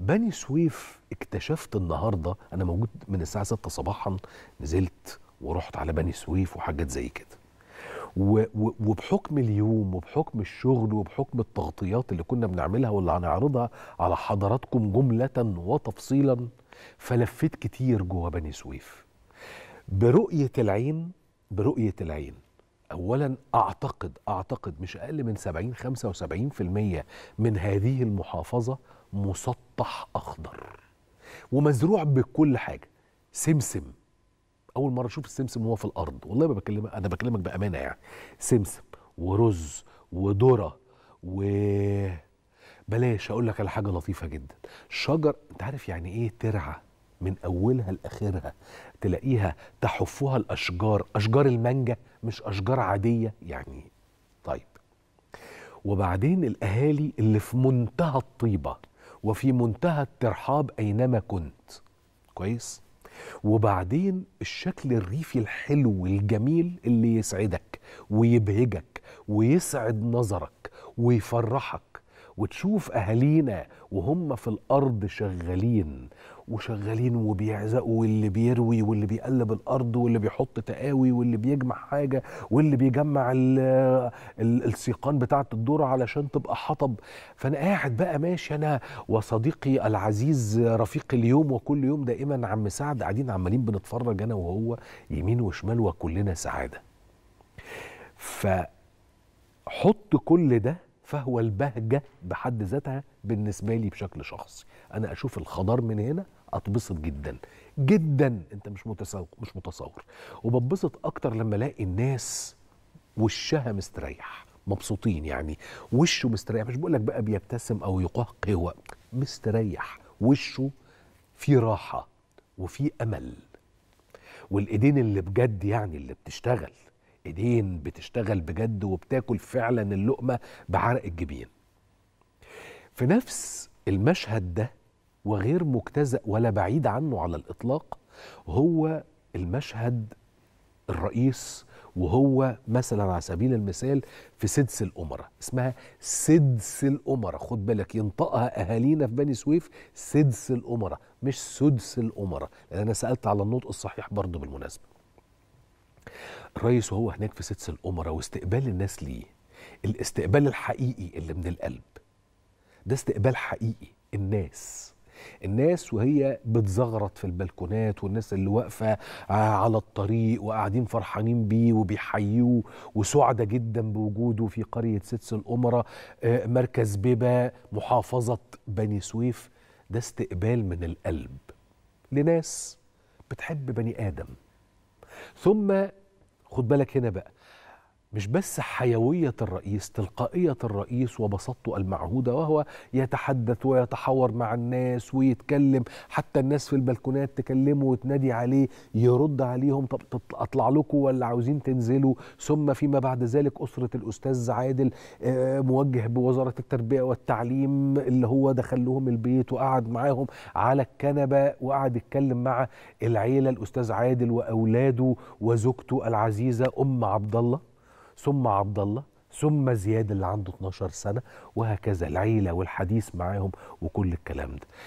بني سويف اكتشفت النهارده انا موجود من الساعه 6 صباحا نزلت ورحت على بني سويف وحاجات زي كده وبحكم اليوم وبحكم الشغل وبحكم التغطيات اللي كنا بنعملها واللي هنعرضها على حضراتكم جملة وتفصيلا فلفت كتير جوه بني سويف برؤية العين برؤية العين اولا اعتقد اعتقد مش اقل من 70 75% من هذه المحافظه مسطح اخضر ومزروع بكل حاجه سمسم اول مره اشوف السمسم وهو في الارض والله ما بكلم انا بكلمك بامانه يعني سمسم ورز وذره و بلاش اقول لك على حاجه لطيفه جدا شجر انت عارف يعني ايه ترعه من اولها لاخرها تلاقيها تحفها الاشجار اشجار المانجا مش اشجار عاديه يعني طيب وبعدين الاهالي اللي في منتهى الطيبه وفي منتهى الترحاب اينما كنت كويس وبعدين الشكل الريفي الحلو الجميل اللي يسعدك ويبهجك ويسعد نظرك ويفرحك وتشوف اهالينا وهم في الارض شغالين وشغالين وبيعزقوا واللي بيروي واللي بيقلب الارض واللي بيحط تقاوي واللي بيجمع حاجه واللي بيجمع السيقان بتاعه الدور علشان تبقى حطب فانا قاعد بقى ماشي انا وصديقي العزيز رفيق اليوم وكل يوم دائما عم سعد قاعدين عمالين بنتفرج انا وهو يمين وشمال وكلنا سعاده فحط كل ده فهو البهجة بحد ذاتها بالنسبة لي بشكل شخصي أنا أشوف الخضار من هنا أتبسط جدا جدا أنت مش متصور مش متصور وبتبسط أكتر لما ألاقي الناس وشها مستريح مبسوطين يعني وشه مستريح مش بقول لك بقى بيبتسم أو يقهقه هو مستريح وشه في راحة وفي أمل والإيدين اللي بجد يعني اللي بتشتغل ايدين بتشتغل بجد وبتاكل فعلا اللقمه بعرق الجبين في نفس المشهد ده وغير مجتزأ ولا بعيد عنه على الإطلاق هو المشهد الرئيس وهو مثلا على سبيل المثال في سدس الامراء اسمها سدس الامراء خد بالك ينطقها أهالينا في بني سويف سدس الامراء مش سدس الامراء لأن أنا سألت على النطق الصحيح برضه بالمناسبة الريس وهو هناك في سدس الأمراء واستقبال الناس ليه الاستقبال الحقيقي اللي من القلب ده استقبال حقيقي الناس الناس وهي بتزغرط في البلكونات والناس اللي واقفة على الطريق وقاعدين فرحانين بيه وبيحيوه وسعدة جدا بوجوده في قرية سدس الأمراء آه، مركز بيبا محافظة بني سويف ده استقبال من القلب لناس بتحب بني آدم ثم خد بالك هنا بقى مش بس حيوية الرئيس تلقائية الرئيس وبساطته المعهودة وهو يتحدث ويتحاور مع الناس ويتكلم حتى الناس في البلكونات تكلمه وتنادي عليه يرد عليهم طب أطلع لكم ولا عاوزين تنزلوا ثم فيما بعد ذلك أسرة الأستاذ عادل آه، موجه بوزارة التربية والتعليم اللي هو دخل لهم البيت وقعد معاهم على الكنبة وقعد يتكلم مع العيلة الأستاذ عادل وأولاده وزوجته العزيزة أم عبد الله ثم عبد الله ثم زياد اللي عنده 12 سنة وهكذا العيلة والحديث معاهم وكل الكلام ده